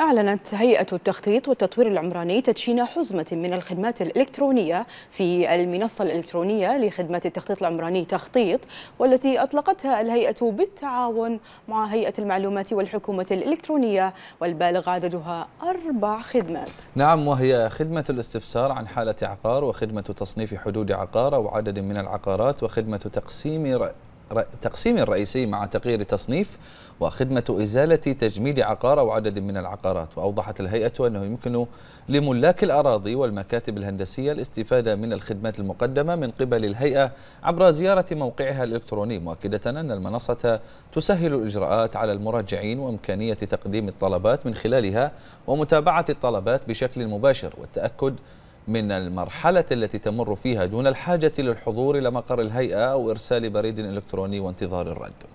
أعلنت هيئة التخطيط والتطوير العمراني تدشين حزمة من الخدمات الإلكترونية في المنصة الإلكترونية لخدمات التخطيط العمراني تخطيط والتي أطلقتها الهيئة بالتعاون مع هيئة المعلومات والحكومة الإلكترونية والبالغ عددها أربع خدمات نعم وهي خدمة الاستفسار عن حالة عقار وخدمة تصنيف حدود عقار أو عدد من العقارات وخدمة تقسيم تقسيم رئيسي مع تغيير تصنيف وخدمة إزالة تجميد عقار أو عدد من العقارات وأوضحت الهيئة أنه يمكن لملاك الأراضي والمكاتب الهندسية الاستفادة من الخدمات المقدمة من قبل الهيئة عبر زيارة موقعها الإلكتروني مؤكدة أن المنصة تسهل الإجراءات على المراجعين وإمكانية تقديم الطلبات من خلالها ومتابعة الطلبات بشكل مباشر والتأكد من المرحلة التي تمر فيها دون الحاجة للحضور إلى مقر الهيئة أو إرسال بريد إلكتروني وانتظار الرد